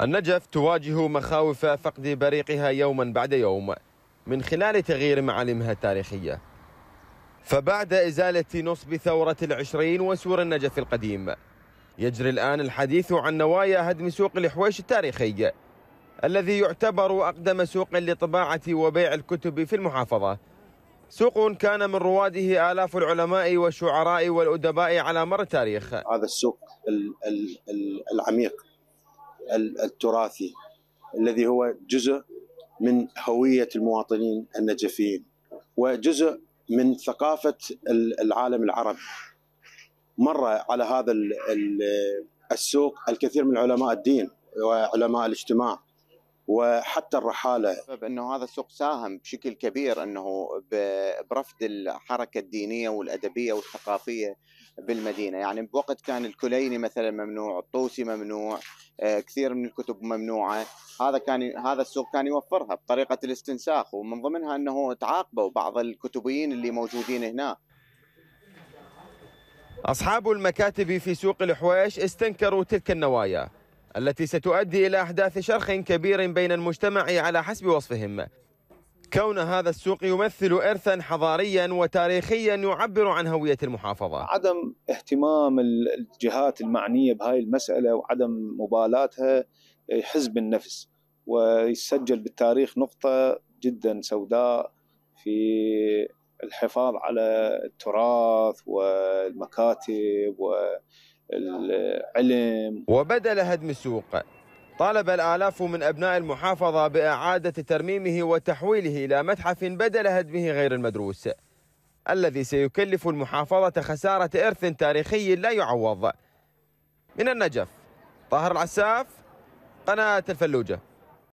النجف تواجه مخاوف فقد بريقها يوما بعد يوم من خلال تغيير معالمها التاريخية فبعد إزالة نصب ثورة العشرين وسور النجف القديم يجري الآن الحديث عن نوايا هدم سوق الحويش التاريخي الذي يعتبر أقدم سوق لطباعة وبيع الكتب في المحافظة سوق كان من رواده آلاف العلماء والشعراء والأدباء على مر التاريخ هذا السوق العميق التراثي الذي هو جزء من هويه المواطنين النجفيين وجزء من ثقافه العالم العربي. مر على هذا السوق الكثير من علماء الدين وعلماء الاجتماع وحتى الرحاله انه هذا السوق ساهم بشكل كبير انه برفض الحركه الدينيه والادبيه والثقافيه بالمدينه يعني بوقت كان الكليني مثلا ممنوع الطوسي ممنوع آه، كثير من الكتب ممنوعه هذا كان هذا السوق كان يوفرها بطريقه الاستنساخ ومن ضمنها انه تعاقبوا بعض الكتبيين اللي موجودين هنا اصحاب المكاتب في سوق الحويش استنكروا تلك النوايا التي ستؤدي إلى أحداث شرخ كبير بين المجتمع على حسب وصفهم كون هذا السوق يمثل إرثا حضاريا وتاريخيا يعبر عن هوية المحافظة عدم اهتمام الجهات المعنية بهاي المسألة وعدم مبالاتها يحز آه، بالنفس ويسجل بالتاريخ نقطة جدا سوداء في الحفاظ على التراث والمكاتب و العلم وبدل هدم السوق طالب الآلاف من أبناء المحافظة بإعادة ترميمه وتحويله إلى متحف بدل هدمه غير المدروس الذي سيكلف المحافظة خسارة إرث تاريخي لا يعوض من النجف طاهر العساف قناة الفلوجة